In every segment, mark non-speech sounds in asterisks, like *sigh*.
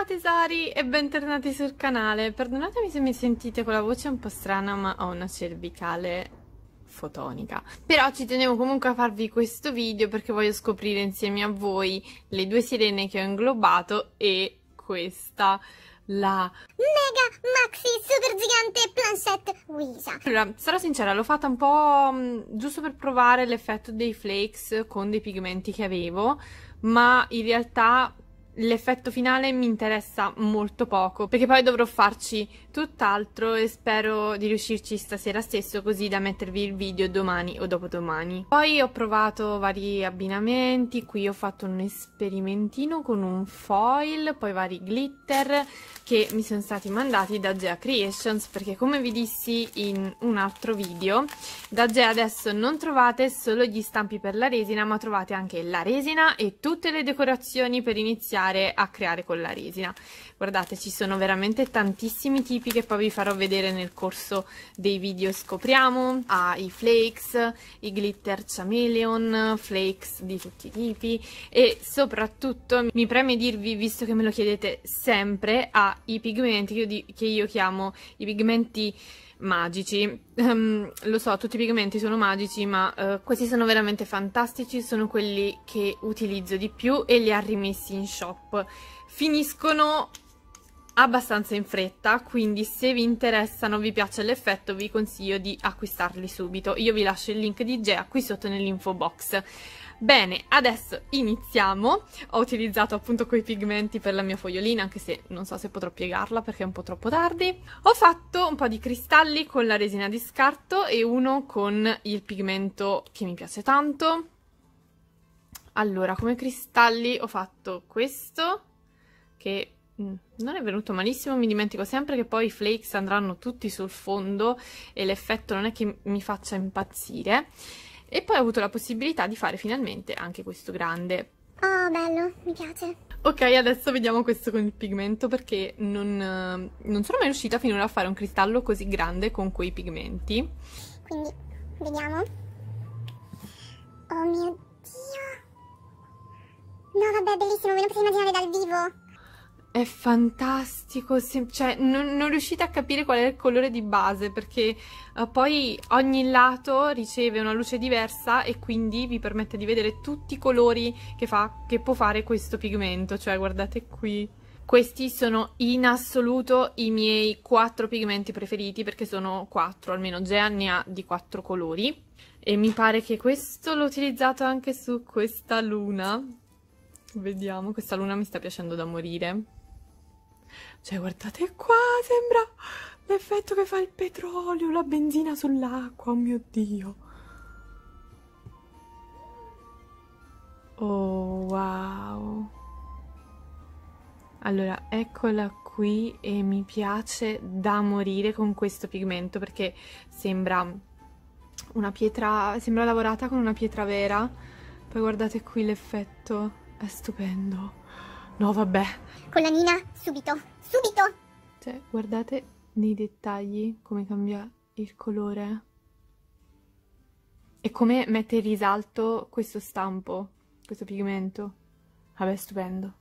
Ciao tesori e bentornati sul canale, perdonatemi se mi sentite con la voce un po' strana ma ho una cervicale fotonica. Però ci tenevo comunque a farvi questo video perché voglio scoprire insieme a voi le due sirene che ho inglobato e questa, la Mega Maxi Super Gigante Planchette Wisa. Allora, sarò sincera, l'ho fatta un po' mm, giusto per provare l'effetto dei flakes con dei pigmenti che avevo, ma in realtà l'effetto finale mi interessa molto poco, perché poi dovrò farci tutt'altro e spero di riuscirci stasera stesso così da mettervi il video domani o dopodomani. Poi ho provato vari abbinamenti, qui ho fatto un esperimentino con un foil, poi vari glitter che mi sono stati mandati da Gea Creations perché come vi dissi in un altro video, da Gea adesso non trovate solo gli stampi per la resina ma trovate anche la resina e tutte le decorazioni per iniziare a creare con la resina. Guardate ci sono veramente tantissimi tipi tempi che poi vi farò vedere nel corso dei video scopriamo, ha i flakes, i glitter chameleon, flakes di tutti i tipi e soprattutto mi preme dirvi, visto che me lo chiedete sempre, ha i pigmenti che io, di, che io chiamo i pigmenti magici. Um, lo so, tutti i pigmenti sono magici, ma uh, questi sono veramente fantastici, sono quelli che utilizzo di più e li ha rimessi in shop. Finiscono abbastanza in fretta, quindi se vi interessano, vi piace l'effetto, vi consiglio di acquistarli subito. Io vi lascio il link di Gea qui sotto nell'info box. Bene, adesso iniziamo. Ho utilizzato appunto quei pigmenti per la mia fogliolina, anche se non so se potrò piegarla perché è un po' troppo tardi. Ho fatto un po' di cristalli con la resina di scarto e uno con il pigmento che mi piace tanto. Allora, come cristalli ho fatto questo, che Mm, non è venuto malissimo, mi dimentico sempre che poi i flakes andranno tutti sul fondo e l'effetto non è che mi faccia impazzire. E poi ho avuto la possibilità di fare finalmente anche questo grande. Oh, bello, mi piace. Ok, adesso vediamo questo con il pigmento perché non, eh, non sono mai riuscita finora a fare un cristallo così grande con quei pigmenti. Quindi, vediamo. Oh mio Dio! No, vabbè, bellissimo, me lo posso immaginare dal vivo! È fantastico, cioè non, non, riuscite a capire qual è il colore di base perché uh, poi ogni lato riceve una luce diversa e quindi vi permette di vedere tutti i colori che, fa, che può fare questo pigmento, cioè guardate qui. Questi sono in assoluto i miei quattro pigmenti preferiti perché sono quattro, almeno Gea ne ha di quattro colori e mi pare che questo l'ho utilizzato anche su questa luna Vediamo, questa luna mi sta piacendo da morire. Cioè, guardate qua, sembra l'effetto che fa il petrolio, la benzina sull'acqua, oh mio Dio. Oh, wow. Allora, eccola qui e mi piace da morire con questo pigmento perché sembra una pietra, sembra lavorata con una pietra vera. Poi guardate qui l'effetto è stupendo. No, vabbè. Con la Nina, subito, subito. Cioè, guardate nei dettagli come cambia il colore. E come mette in risalto questo stampo, questo pigmento. Vabbè, stupendo.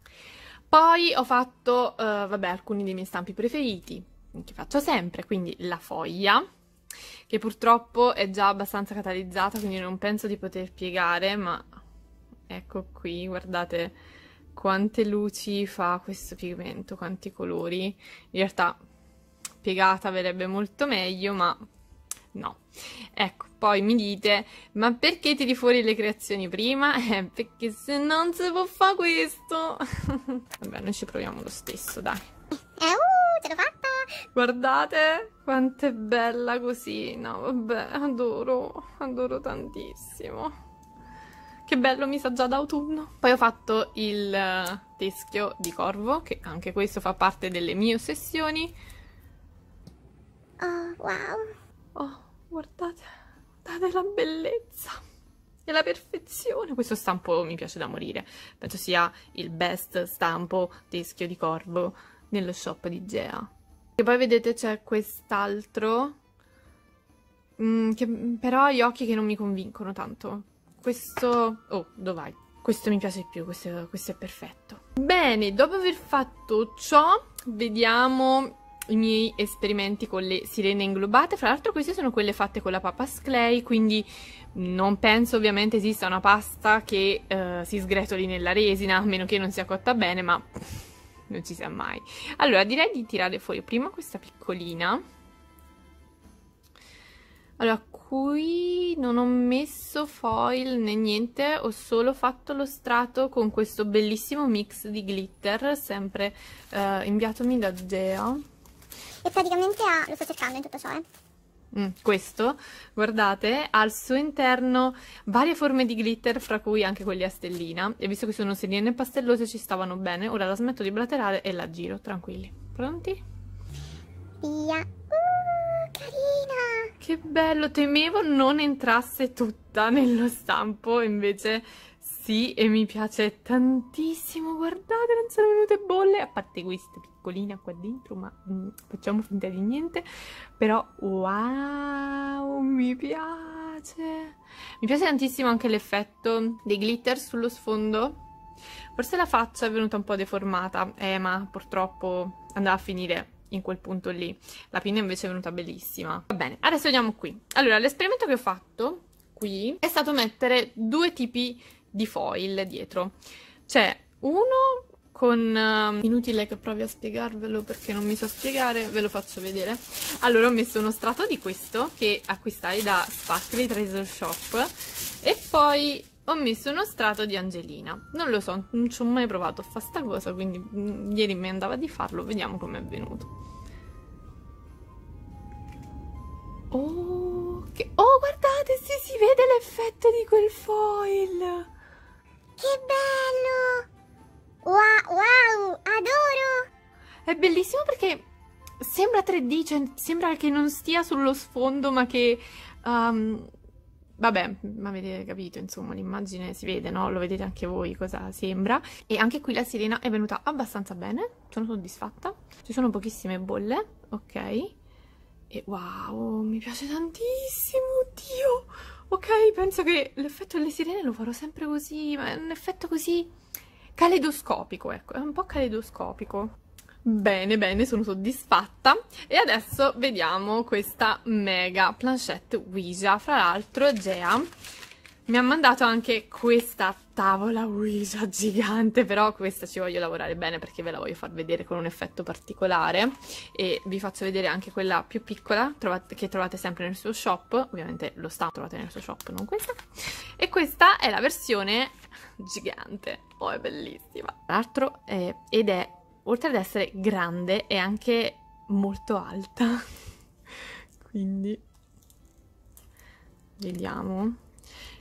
Poi ho fatto, uh, vabbè, alcuni dei miei stampi preferiti, che faccio sempre, quindi la foglia, che purtroppo è già abbastanza catalizzata, quindi non penso di poter piegare, ma Ecco qui, guardate quante luci fa questo pigmento, quanti colori. In realtà piegata verrebbe molto meglio, ma no. Ecco, poi mi dite, ma perché tiri fuori le creazioni prima? *laughs* Eh, perché se non si può fare questo. *laughs* Vabbè, noi ci proviamo lo stesso, dai. Eh, uh, ce l'ho fatta! Guardate quanto è bella così. No, vabbè, adoro, adoro tantissimo. Che bello, mi sa già d'autunno. Poi ho fatto il eh, teschio di corvo, che anche questo fa parte delle mie ossessioni. Oh, wow. Oh, guardate, guardate la bellezza e la perfezione. Questo stampo mi piace da morire. Penso sia il best stampo teschio di corvo nello shop di Gea. E poi vedete c'è quest'altro, mm, però ha gli occhi che non mi convincono tanto questo... Oh, dov'hai? Questo mi piace più, questo, questo è perfetto. Bene, dopo aver fatto ciò, vediamo i miei esperimenti con le sirene inglobate. Fra l'altro queste sono quelle fatte con la pappa Sclay, quindi non penso ovviamente esista una pasta che eh, si sgretoli nella resina, a meno che non sia cotta bene, ma non si sa mai. Allora, direi di tirare fuori prima questa piccolina. Allora, qui non ho messo foil né niente, ho solo fatto lo strato con questo bellissimo mix di glitter, sempre eh, inviatomi da Dea. E praticamente ha, lo sto cercando in tutto ciò, eh. Mm, questo, guardate, ha al suo interno varie forme di glitter, fra cui anche quelli a stellina. E visto che sono selline pastellose ci stavano bene, ora la smetto di blaterare e la giro, tranquilli. Pronti? Via! Uh! Che bello, temevo non entrasse tutta nello stampo, invece sì, e mi piace tantissimo. Guardate, non sono venute bolle, a parte questa piccolina qua dentro, ma mh, mm, facciamo finta di niente. Però, wow, mi piace. Mi piace tantissimo anche l'effetto dei glitter sullo sfondo. Forse la faccia è venuta un po' deformata, eh, ma purtroppo andava a finire in quel punto lì. La pinna invece è venuta bellissima. Va bene, adesso vediamo qui. Allora, l'esperimento che ho fatto qui è stato mettere due tipi di foil dietro. C'è uno con... Ehm, inutile che provi a spiegarvelo perché non mi so spiegare, ve lo faccio vedere. Allora ho messo uno strato di questo che acquistai da Sparkly Treasure Shop e poi ho messo uno strato di Angelina. Non lo so, non ci ho mai provato a fare sta cosa, quindi mm, ieri mi andava di farlo, vediamo com'è venuto. Oh, che... oh, guardate, sì, si vede l'effetto di quel foil. Che bello! Wow, wow, adoro! È bellissimo perché sembra 3D, cioè sembra che non stia sullo sfondo, ma che... Um, Vabbè, ma avete capito, insomma, l'immagine si vede, no? Lo vedete anche voi cosa sembra. E anche qui la sirena è venuta abbastanza bene, sono soddisfatta. Ci sono pochissime bolle, ok? E wow, mi piace tantissimo, oddio! Ok, penso che l'effetto delle sirene lo farò sempre così, ma è un effetto così... Caleidoscopico, ecco, è un po' caleidoscopico. Bene, bene, sono soddisfatta e adesso vediamo questa mega planchette Ouija. Fra l'altro Gea mi ha mandato anche questa tavola Ouija gigante, però questa ci voglio lavorare bene perché ve la voglio far vedere con un effetto particolare e vi faccio vedere anche quella più piccola trovate, che trovate sempre nel suo shop, ovviamente lo sta trovate nel suo shop, non questa. E questa è la versione gigante, oh è bellissima. Tra l'altro eh, ed è oltre ad essere grande, è anche molto alta. *laughs* Quindi vediamo.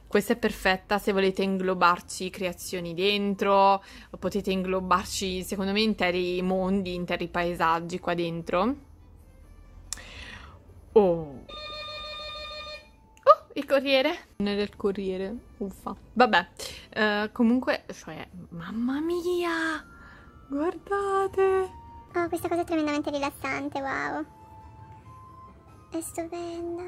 Questa è perfetta se volete inglobarci creazioni dentro, potete inglobarci secondo me interi mondi, interi paesaggi qua dentro. Oh. oh il corriere. Non il corriere, uffa. Vabbè, uh, comunque, cioè, mamma mia! Guardate! Oh, questa cosa è tremendamente rilassante, wow. È stupenda.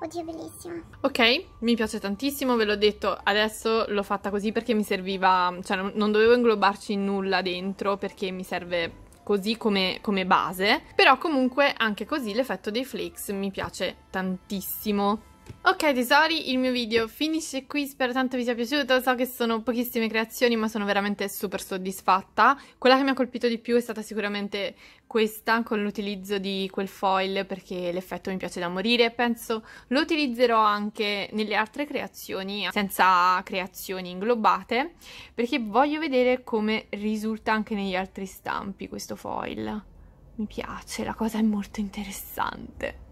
Oddio, bellissima. Ok, mi piace tantissimo, ve l'ho detto, adesso l'ho fatta così perché mi serviva, cioè non, non dovevo inglobarci nulla dentro perché mi serve così come, come, base, però comunque anche così l'effetto dei flakes mi piace tantissimo. Ok tesori, il mio video finisce qui, spero tanto vi sia piaciuto, so che sono pochissime creazioni ma sono veramente super soddisfatta. Quella che mi ha colpito di più è stata sicuramente questa con l'utilizzo di quel foil perché l'effetto mi piace da morire, penso lo utilizzerò anche nelle altre creazioni senza creazioni inglobate perché voglio vedere come risulta anche negli altri stampi questo foil. Mi piace, la cosa è molto interessante.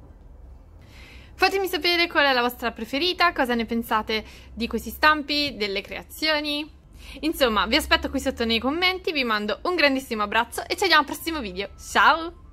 Fatemi sapere qual è la vostra preferita, cosa ne pensate di questi stampi, delle creazioni. Insomma, vi aspetto qui sotto nei commenti, vi mando un grandissimo abbraccio e ci vediamo al prossimo video. Ciao!